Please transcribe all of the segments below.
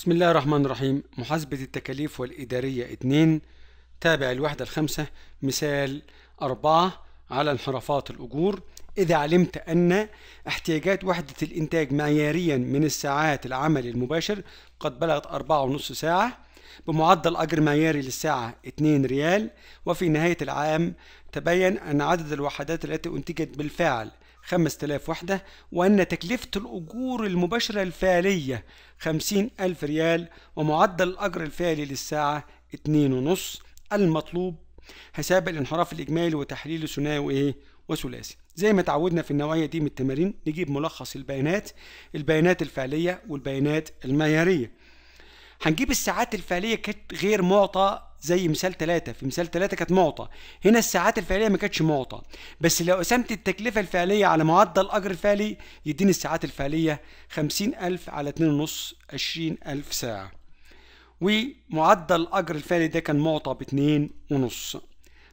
بسم الله الرحمن الرحيم محاسبة التكاليف والإدارية 2 تابع الوحدة الخامسة مثال 4 على انحرافات الأجور إذا علمت أن احتياجات وحدة الإنتاج معياريا من الساعات العمل المباشر قد بلغت 4.5 ساعة بمعدل أجر معياري للساعة 2 ريال وفي نهاية العام تبين أن عدد الوحدات التي أنتجت بالفعل 5000 وحدة وأن تكلفة الأجور المباشرة الفعلية 50000 ريال ومعدل الأجر الفعلي للساعة 2.5 المطلوب حساب الانحراف الإجمالي وتحليل ثنائي وإيه وثلاثي زي ما تعودنا في النوعية دي من التمارين نجيب ملخص البيانات البيانات الفعلية والبيانات المعيارية هنجيب الساعات الفعليه كانت غير معطى زي مثال ثلاثة في مثال ثلاثة كانت معطى هنا الساعات الفعليه ما كانتش معطى بس لو قسمت التكلفه الفعليه على معدل الاجر الفعلي يديني الساعات الفعليه خمسين ألف على اتنين ونص عشرين ألف ساعه ومعدل الاجر الفعلي ده كان معطى باتنين ونص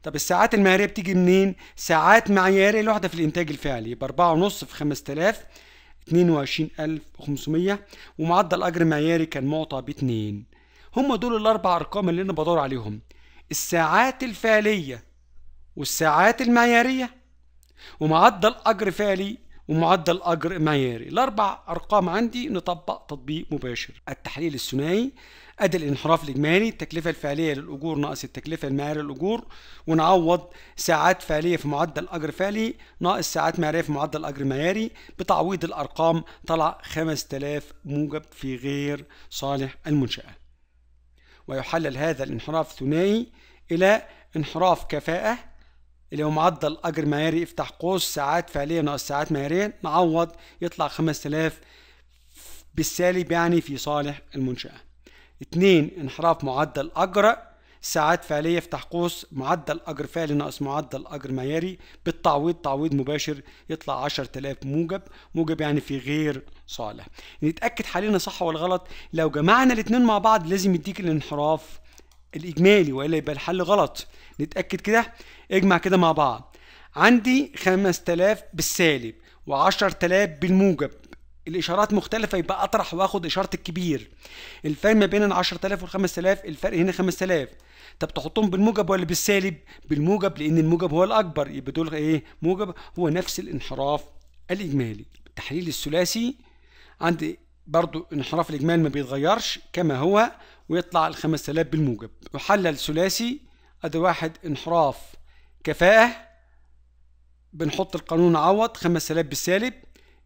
طب الساعات المهريه بتيجي منين ساعات معياريه الواحده في الانتاج الفعلي بأربعة ونص في تلاف 22500 ومعدل أجر معياري كان معطى ب 2 هم دول الأربع أرقام اللي أنا بدور عليهم الساعات الفعلية والساعات المعيارية ومعدل أجر فعلي ومعدل أجر معياري الأربع أرقام عندي نطبق تطبيق مباشر التحليل الثنائي أدي الانحراف الإجمالي التكلفة الفعلية للأجور ناقص التكلفة المعيارية للأجور ونعوض ساعات فعلية في معدل أجر فعلي ناقص ساعات معيارية في معدل أجر معياري بتعويض الأرقام طلع 5000 موجب في غير صالح المنشأة ويحلل هذا الانحراف الثنائي إلى انحراف كفاءة اللي هو معدل أجر معياري افتح قوس ساعات فعلية ناقص ساعات معيارية نعوض يطلع 5000 بالسالب يعني في صالح المنشأة. اتنين انحراف معدل أجر ساعات فعلية افتح قوس معدل أجر فعلي ناقص معدل أجر معياري بالتعويض تعويض مباشر يطلع 10000 موجب موجب يعني في غير صالح نتأكد حاليا صح ولا غلط لو جمعنا الاتنين مع بعض لازم يديك الانحراف الاجمالي والا يبقى الحل غلط نتاكد كده اجمع كده مع بعض عندي 5000 بالسالب و10000 بالموجب الاشارات مختلفه يبقى اطرح واخد اشاره الكبير الفرق ما بين ال 10000 وال 5000 الفرق هنا 5000 طب تحطهم بالموجب ولا بالسالب بالموجب لان الموجب هو الاكبر يبقى دول ايه موجب هو نفس الانحراف الاجمالي التحليل الثلاثي عندي برضو انحراف الإجمال ما بيتغيرش كما هو ويطلع ال 5000 بالموجب يحلل ثلاثي أدي واحد انحراف كفاءة بنحط القانون عوض 5000 بالسالب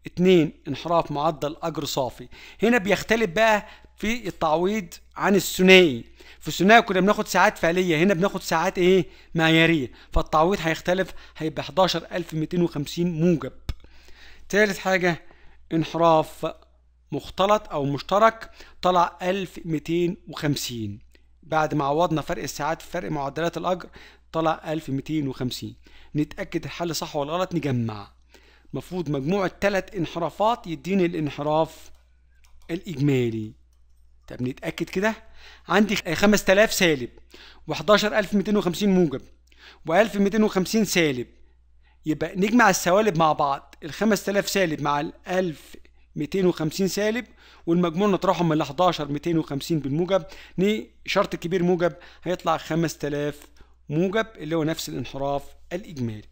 اتنين انحراف معدل أجر صافي هنا بيختلف بقى في التعويض عن الثنائي في الثنائي كنا بناخد ساعات فعليه هنا بناخد ساعات ايه معياريه فالتعويض هيختلف هيبقى 11250 موجب تالت حاجه انحراف مختلط أو مشترك طلع 1250 بعد ما عوضنا فرق الساعات في فرق معدلات الأجر طلع 1250 نتأكد الحل صح ولا غلط نجمع مفروض مجموع التلات انحرافات يديني الانحراف الإجمالي طب نتأكد كده عندي 5000 سالب و11250 موجب و1250 سالب يبقى نجمع السوالب مع بعض ال 5000 سالب مع ال 250 سالب والمجموع نطرحهم من 11 250 بالموجب ني شرط كبير موجب هيطلع 5000 موجب اللي هو نفس الانحراف الإجمالي